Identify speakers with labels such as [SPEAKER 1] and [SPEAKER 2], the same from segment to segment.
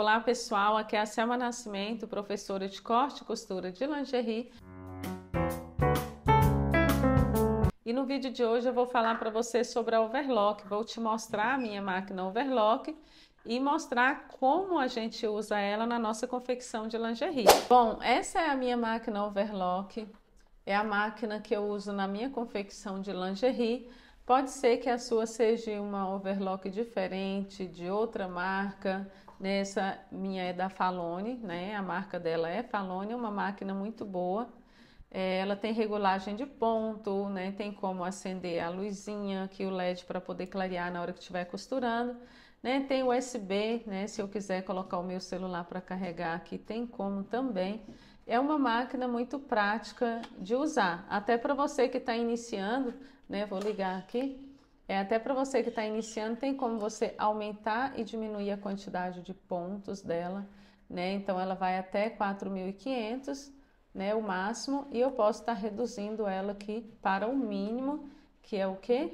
[SPEAKER 1] Olá pessoal, aqui é a Selma Nascimento, professora de corte e costura de lingerie. E no vídeo de hoje eu vou falar para você sobre a overlock. Vou te mostrar a minha máquina overlock e mostrar como a gente usa ela na nossa confecção de lingerie. Bom, essa é a minha máquina overlock. É a máquina que eu uso na minha confecção de lingerie. Pode ser que a sua seja uma overlock diferente, de outra marca, Nessa minha é da Falone, né? A marca dela é Falone, é uma máquina muito boa. É, ela tem regulagem de ponto, né? Tem como acender a luzinha aqui, o LED para poder clarear na hora que estiver costurando. Né? Tem USB, né? Se eu quiser colocar o meu celular para carregar aqui, tem como também. É uma máquina muito prática de usar, até para você que está iniciando, né? Vou ligar aqui. É até para você que está iniciando, tem como você aumentar e diminuir a quantidade de pontos dela, né? Então ela vai até 4.500, né, o máximo, e eu posso estar tá reduzindo ela aqui para o mínimo, que é o quê?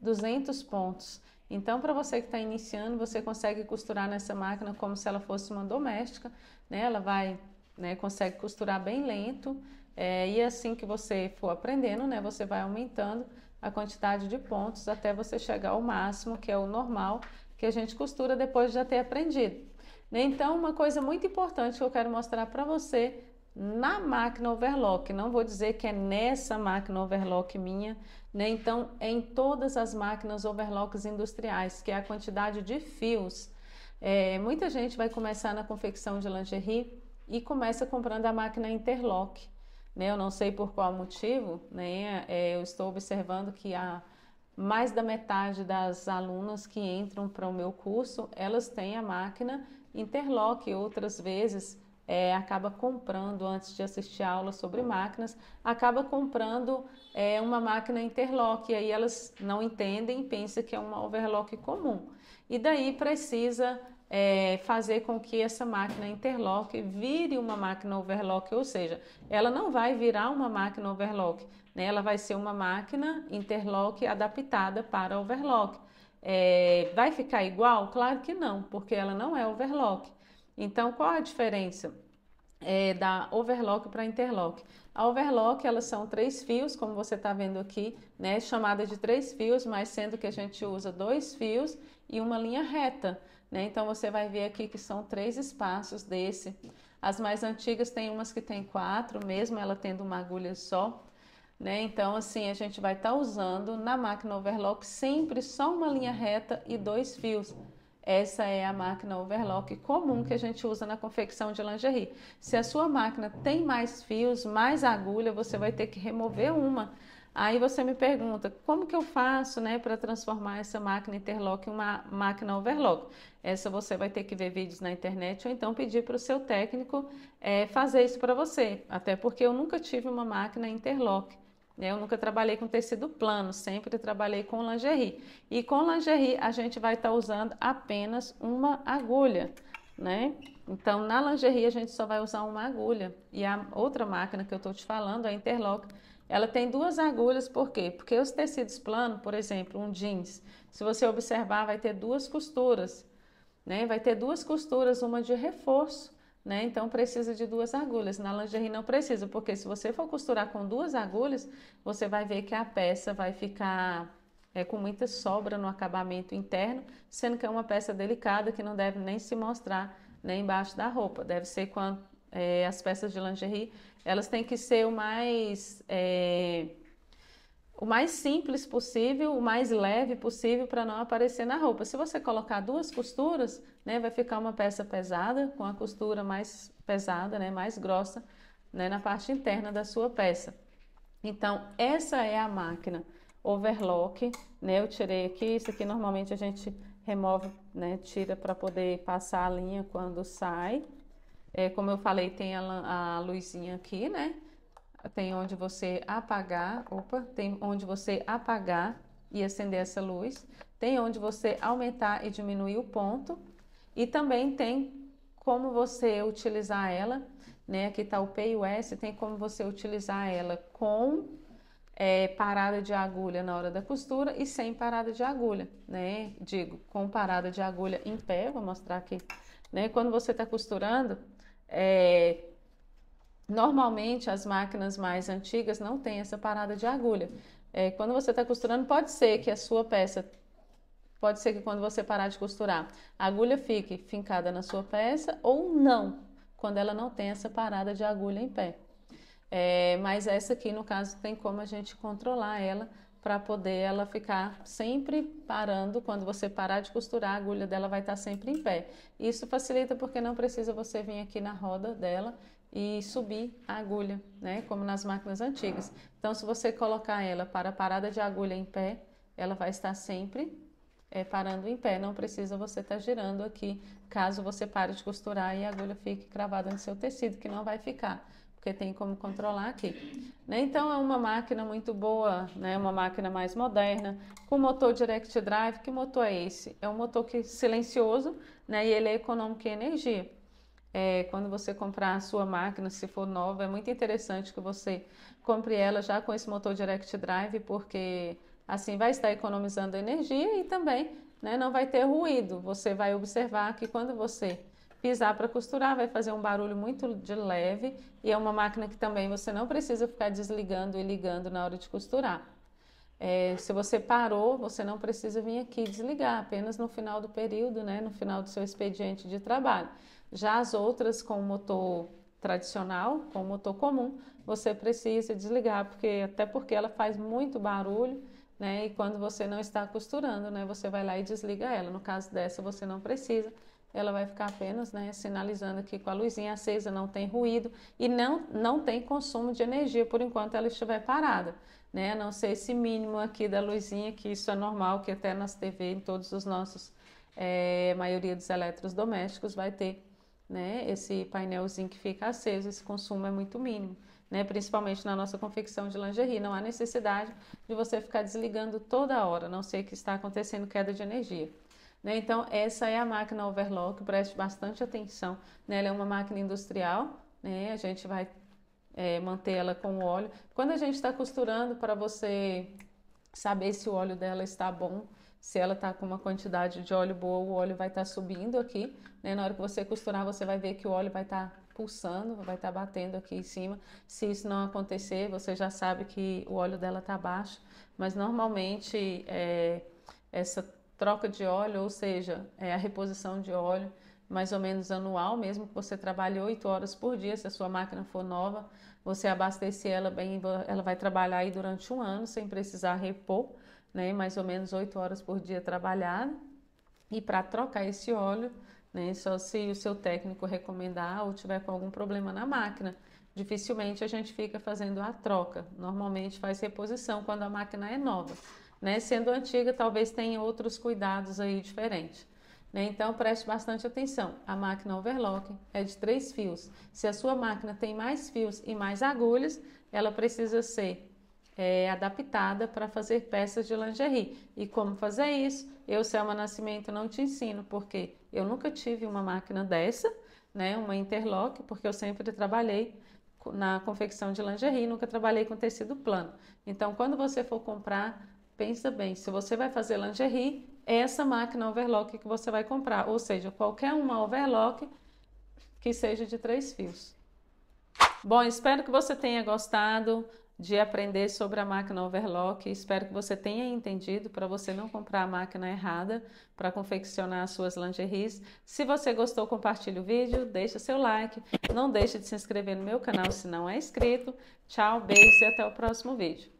[SPEAKER 1] 200 pontos. Então, para você que está iniciando, você consegue costurar nessa máquina como se ela fosse uma doméstica, né? Ela vai, né, consegue costurar bem lento, é, e assim que você for aprendendo, né, você vai aumentando a quantidade de pontos até você chegar ao máximo, que é o normal, que a gente costura depois de já ter aprendido. Então, uma coisa muito importante que eu quero mostrar para você na máquina overlock, não vou dizer que é nessa máquina overlock minha, né? Então, é em todas as máquinas overlocks industriais, que é a quantidade de fios. É, muita gente vai começar na confecção de lingerie e começa comprando a máquina interlock. Né? Eu não sei por qual motivo, né? É, eu estou observando que a mais da metade das alunas que entram para o meu curso, elas têm a máquina interlock, outras vezes é, acaba comprando antes de assistir a aula sobre máquinas, acaba comprando é, uma máquina interlock, e aí elas não entendem, pensam que é uma overlock comum. E daí precisa é, fazer com que essa máquina interlock vire uma máquina overlock, ou seja, ela não vai virar uma máquina overlock, né? ela vai ser uma máquina interlock adaptada para overlock. É, vai ficar igual? Claro que não, porque ela não é overlock. Então, qual a diferença é, da overlock para interlock? A overlock, elas são três fios, como você está vendo aqui, né? chamada de três fios, mas sendo que a gente usa dois fios e uma linha reta. Né? Então você vai ver aqui que são três espaços desse. As mais antigas tem umas que tem quatro, mesmo ela tendo uma agulha só. Né? Então assim, a gente vai estar tá usando na máquina overlock sempre só uma linha reta e dois fios. Essa é a máquina overlock comum que a gente usa na confecção de lingerie. Se a sua máquina tem mais fios, mais agulha, você vai ter que remover uma Aí você me pergunta, como que eu faço né, para transformar essa máquina interlock em uma máquina overlock? Essa você vai ter que ver vídeos na internet ou então pedir para o seu técnico é, fazer isso para você. Até porque eu nunca tive uma máquina interlock. Né? Eu nunca trabalhei com tecido plano, sempre trabalhei com lingerie. E com lingerie a gente vai estar tá usando apenas uma agulha. Né? Então, na lingerie a gente só vai usar uma agulha. E a outra máquina que eu estou te falando, a interlock, ela tem duas agulhas, por quê? Porque os tecidos planos, por exemplo, um jeans, se você observar, vai ter duas costuras, né? Vai ter duas costuras, uma de reforço, né? Então precisa de duas agulhas. Na lingerie não precisa, porque se você for costurar com duas agulhas, você vai ver que a peça vai ficar é, com muita sobra no acabamento interno, sendo que é uma peça delicada que não deve nem se mostrar nem né, embaixo da roupa. Deve ser quando é, as peças de lingerie, elas têm que ser o mais é, o mais simples possível, o mais leve possível para não aparecer na roupa. Se você colocar duas costuras, né, vai ficar uma peça pesada com a costura mais pesada, né, mais grossa, né, na parte interna da sua peça. Então essa é a máquina overlock, né? Eu tirei aqui, isso aqui normalmente a gente remove, né? Tira para poder passar a linha quando sai. É, como eu falei, tem a, a luzinha aqui, né? Tem onde você apagar, opa, tem onde você apagar e acender essa luz. Tem onde você aumentar e diminuir o ponto. E também tem como você utilizar ela, né? Aqui tá o P e o S, tem como você utilizar ela com é, parada de agulha na hora da costura e sem parada de agulha, né? Digo, com parada de agulha em pé, vou mostrar aqui, né? Quando você tá costurando, é, normalmente as máquinas mais antigas não têm essa parada de agulha. É, quando você está costurando, pode ser que a sua peça, pode ser que quando você parar de costurar, a agulha fique fincada na sua peça ou não, quando ela não tem essa parada de agulha em pé. É, mas essa aqui, no caso, tem como a gente controlar ela para poder ela ficar sempre parando. Quando você parar de costurar, a agulha dela vai estar tá sempre em pé. Isso facilita porque não precisa você vir aqui na roda dela e subir a agulha, né? Como nas máquinas antigas. Então, se você colocar ela para parada de agulha em pé, ela vai estar sempre é, parando em pé. Não precisa você estar tá girando aqui, caso você pare de costurar e a agulha fique cravada no seu tecido, que não vai ficar porque tem como controlar aqui. Né? Então é uma máquina muito boa, né? uma máquina mais moderna, com motor direct drive. Que motor é esse? É um motor que é silencioso né? e ele é econômico em energia. É, quando você comprar a sua máquina, se for nova, é muito interessante que você compre ela já com esse motor direct drive, porque assim vai estar economizando energia e também né, não vai ter ruído. Você vai observar que quando você pisar para costurar, vai fazer um barulho muito de leve e é uma máquina que também você não precisa ficar desligando e ligando na hora de costurar. É, se você parou, você não precisa vir aqui desligar, apenas no final do período, né, no final do seu expediente de trabalho. Já as outras com motor tradicional, com motor comum, você precisa desligar, porque até porque ela faz muito barulho, né? E quando você não está costurando, né, você vai lá e desliga ela. No caso dessa, você não precisa ela vai ficar apenas né, sinalizando aqui com a luzinha acesa, não tem ruído e não, não tem consumo de energia por enquanto ela estiver parada. Né? A não ser esse mínimo aqui da luzinha, que isso é normal, que até nas TV, em todos os nossos, é, maioria dos eletrodomésticos vai ter né, esse painelzinho que fica aceso, esse consumo é muito mínimo. Né, principalmente na nossa confecção de lingerie, não há necessidade de você ficar desligando toda hora, a não sei que está acontecendo queda de energia. Né? Então, essa é a máquina overlock, preste bastante atenção. Né? Ela é uma máquina industrial, né? a gente vai é, manter ela com óleo. Quando a gente está costurando, para você saber se o óleo dela está bom, se ela está com uma quantidade de óleo boa, o óleo vai estar tá subindo aqui. Né? Na hora que você costurar, você vai ver que o óleo vai estar tá pulsando, vai estar tá batendo aqui em cima. Se isso não acontecer, você já sabe que o óleo dela está baixo. Mas normalmente é, essa troca de óleo, ou seja, é a reposição de óleo mais ou menos anual, mesmo que você trabalhe 8 horas por dia, se a sua máquina for nova, você abastecer ela bem, ela vai trabalhar aí durante um ano sem precisar repor, né? Mais ou menos 8 horas por dia trabalhar E para trocar esse óleo, né? Só se o seu técnico recomendar ou tiver com algum problema na máquina. Dificilmente a gente fica fazendo a troca. Normalmente faz reposição quando a máquina é nova. Né? Sendo antiga, talvez tenha outros cuidados aí diferentes. Né? Então preste bastante atenção. A máquina overlock é de três fios. Se a sua máquina tem mais fios e mais agulhas, ela precisa ser é, adaptada para fazer peças de lingerie. E como fazer isso? Eu, Selma Nascimento, não te ensino, porque eu nunca tive uma máquina dessa, né? uma interlock, porque eu sempre trabalhei na confecção de lingerie, nunca trabalhei com tecido plano. Então, quando você for comprar pensa bem, se você vai fazer lingerie, essa máquina overlock que você vai comprar, ou seja, qualquer uma overlock que seja de três fios. Bom, espero que você tenha gostado de aprender sobre a máquina overlock. Espero que você tenha entendido para você não comprar a máquina errada para confeccionar as suas lingeries. Se você gostou, compartilhe o vídeo, deixa seu like. Não deixe de se inscrever no meu canal se não é inscrito. Tchau, beijos e até o próximo vídeo.